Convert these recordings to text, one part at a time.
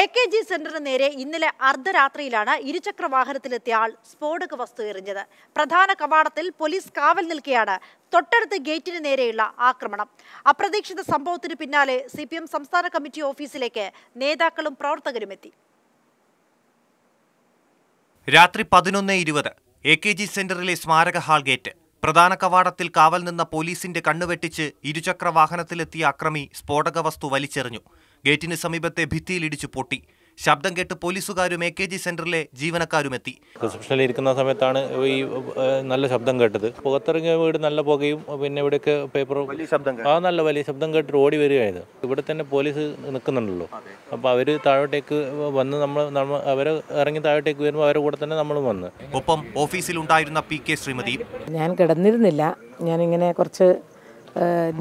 A K G സെന്ററിന് നേരെ ഇന്നലെ അർദ്ധരാത്രിയിലാണ് ഇരുചക്ര വാഹനത്തിലെത്തിയ ആൾ സ്ഫോടക വസ്തു എറിഞ്ഞത് പ്രധാന കവാടത്തിൽ പോലീസ് കാവൽ നിൽക്കെയാണ് തൊട്ടടുത്ത് ഗേറ്റിന് നേരെയുള്ള ആക്രമണം അപ്രതീക്ഷിത സംഭവത്തിന് പിന്നാലെ സി സംസ്ഥാന കമ്മിറ്റി ഓഫീസിലേക്ക് നേതാക്കളും പ്രവർത്തകരും എത്തി രാത്രി പതിനൊന്ന് ഇരുപത് എ കെ ജി സെന്ററിലെ സ്മാരക ഹാൾ ഗേറ്റ് പ്രധാന കവാടത്തിൽ കാവൽ നിന്ന പോലീസിന്റെ കണ്ണുവെട്ടിച്ച് ഇരുചക്ര വാഹനത്തിലെത്തിയ അക്രമി സ്ഫോടക വസ്തു വലിച്ചെറിഞ്ഞു ഗേറ്റിന് സമീപത്തെ ഭിത്തിയിലിടിച്ചു പൊട്ടി ശബ്ദം കേട്ട് പോലീസുകാരും എ കെ ജി സെന്ററിലെ എത്തി റിസപ്ഷനിൽ ഇരിക്കുന്ന സമയത്താണ് ഈ നല്ല ശബ്ദം കേട്ടത് പുറത്തിറങ്ങിയ വീട് നല്ല പുകയും പിന്നെ ഇവിടെയൊക്കെ പേപ്പറും ആ നല്ല വലിയ ശബ്ദം കേട്ടിട്ട് ഓടി വരികയായത് ഇവിടെ തന്നെ പോലീസ് നിൽക്കുന്നുണ്ടല്ലോ അപ്പോൾ അവര് താഴോട്ടേക്ക് വന്ന് നമ്മൾ അവരെ ഇറങ്ങി താഴോട്ടേക്ക് വരുമ്പോൾ അവരുടെ കൂടെ തന്നെ നമ്മൾ വന്ന് ഒപ്പം ഓഫീസിൽ ഉണ്ടായിരുന്ന പി കെ ശ്രീമതി ഞാൻ കിടന്നിരുന്നില്ല ഞാനിങ്ങനെ കുറച്ച്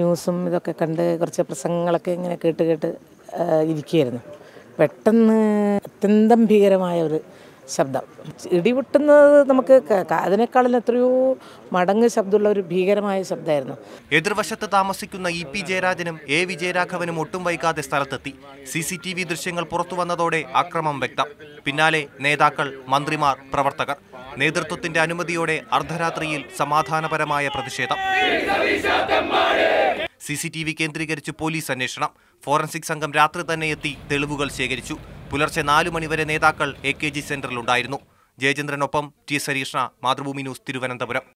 ന്യൂസും ഇതൊക്കെ കണ്ട് കുറച്ച് പ്രസംഗങ്ങളൊക്കെ ഇങ്ങനെ കേട്ട് കേട്ട് ഇരിക്കുകയായിരുന്നു പെട്ടെന്ന് അത്യന്തം ഭീകരമായ ഒരു ശബ്ദം ഇടിപൊട്ടുന്നത് നമുക്ക് അതിനേക്കാളും എത്രയോ മടങ്ങ് ശബ്ദമുള്ള ഒരു ഭീകരമായ ശബ്ദമായിരുന്നു എതിർവശത്ത് താമസിക്കുന്ന ഇ പി ജയരാജനും എ വിജയരാഘവനും ഒട്ടും വൈകാതെ സ്ഥലത്തെത്തി സി സി ടി വി ദൃശ്യങ്ങൾ പുറത്തു വന്നതോടെ അക്രമം വ്യക്തം പിന്നാലെ നേതാക്കൾ മന്ത്രിമാർ പ്രവർത്തകർ നേതൃത്വത്തിന്റെ അനുമതിയോടെ അർദ്ധരാത്രിയിൽ സമാധാനപരമായ പ്രതിഷേധം സി സി ടി വി കേന്ദ്രീകരിച്ച് പോലീസ് അന്വേഷണം ഫോറൻസിക് സംഘം രാത്രി തന്നെ എത്തി തെളിവുകൾ ശേഖരിച്ചു പുലർച്ചെ നാലു മണിവരെ നേതാക്കൾ എ കെ ജി സെന്ററിലുണ്ടായിരുന്നു ജയചന്ദ്രനൊപ്പം ടി സരീഷ്ണ മാതൃഭൂമി ന്യൂസ് തിരുവനന്തപുരം